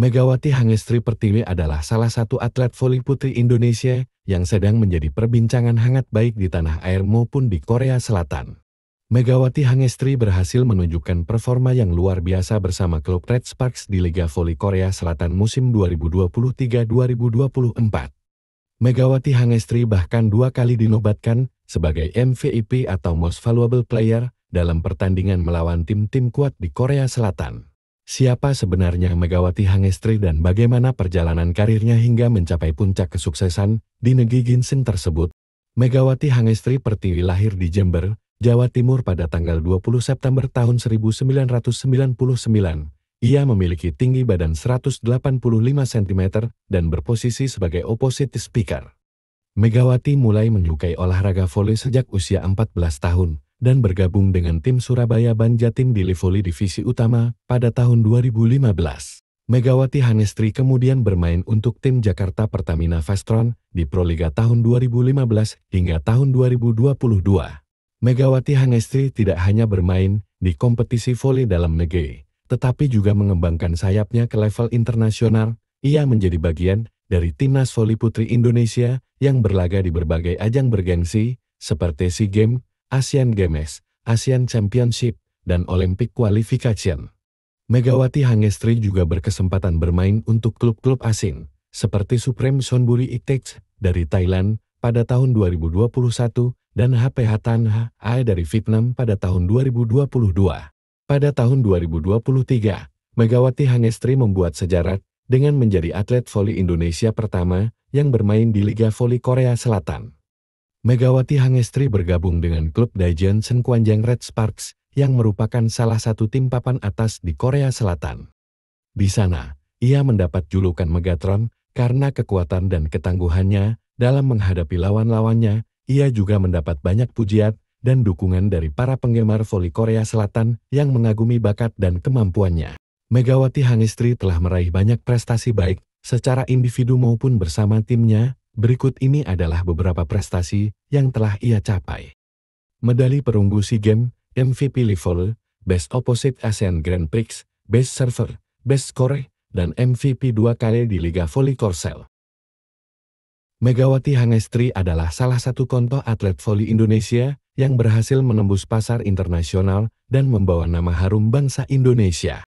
Megawati Hangestri Pertiwi adalah salah satu atlet voli putri Indonesia yang sedang menjadi perbincangan hangat baik di tanah air maupun di Korea Selatan. Megawati Hangestri berhasil menunjukkan performa yang luar biasa bersama klub Red Sparks di Liga Voli Korea Selatan musim 2023-2024. Megawati Hangestri bahkan dua kali dinobatkan sebagai MVP atau Most Valuable Player dalam pertandingan melawan tim-tim kuat di Korea Selatan. Siapa sebenarnya Megawati Hangestri dan bagaimana perjalanan karirnya hingga mencapai puncak kesuksesan di negeri ginseng tersebut? Megawati Hangestri Pertiwi lahir di Jember, Jawa Timur pada tanggal 20 September tahun 1999. Ia memiliki tinggi badan 185 cm dan berposisi sebagai opposite speaker. Megawati mulai menyukai olahraga voli sejak usia 14 tahun, dan bergabung dengan tim Surabaya Banjatim di Livoli Divisi Utama pada tahun 2015. Megawati Hanestri kemudian bermain untuk tim Jakarta Pertamina Vestron di Proliga tahun 2015 hingga tahun 2022. Megawati Hanestri tidak hanya bermain di kompetisi voli dalam negeri, tetapi juga mengembangkan sayapnya ke level internasional. Ia menjadi bagian dari timnas voli putri Indonesia yang berlaga di berbagai ajang bergengsi seperti SEA Games, Asian Games, Asian Championship, dan Olympic Qualification. Megawati Hangestri juga berkesempatan bermain untuk klub-klub asing, seperti Supreme Sonburi Itex dari Thailand pada tahun 2021 dan HPH Tanha Ae dari Vietnam pada tahun 2022. Pada tahun 2023, Megawati Hangestri membuat sejarah dengan menjadi atlet voli Indonesia pertama yang bermain di Liga Voli Korea Selatan. Megawati Hangestri bergabung dengan klub Daejeon Senkwanjang Red Sparks yang merupakan salah satu tim papan atas di Korea Selatan. Di sana, ia mendapat julukan Megatron karena kekuatan dan ketangguhannya dalam menghadapi lawan-lawannya. Ia juga mendapat banyak pujian dan dukungan dari para penggemar voli Korea Selatan yang mengagumi bakat dan kemampuannya. Megawati Hangestri telah meraih banyak prestasi baik secara individu maupun bersama timnya Berikut ini adalah beberapa prestasi yang telah ia capai. Medali perunggu SEA Games, MVP level, Best Opposite ASEAN Grand Prix, Best Server, Best Score, dan MVP dua kali di Liga Voli Korsel. Megawati Hangestri adalah salah satu contoh atlet voli Indonesia yang berhasil menembus pasar internasional dan membawa nama harum bangsa Indonesia.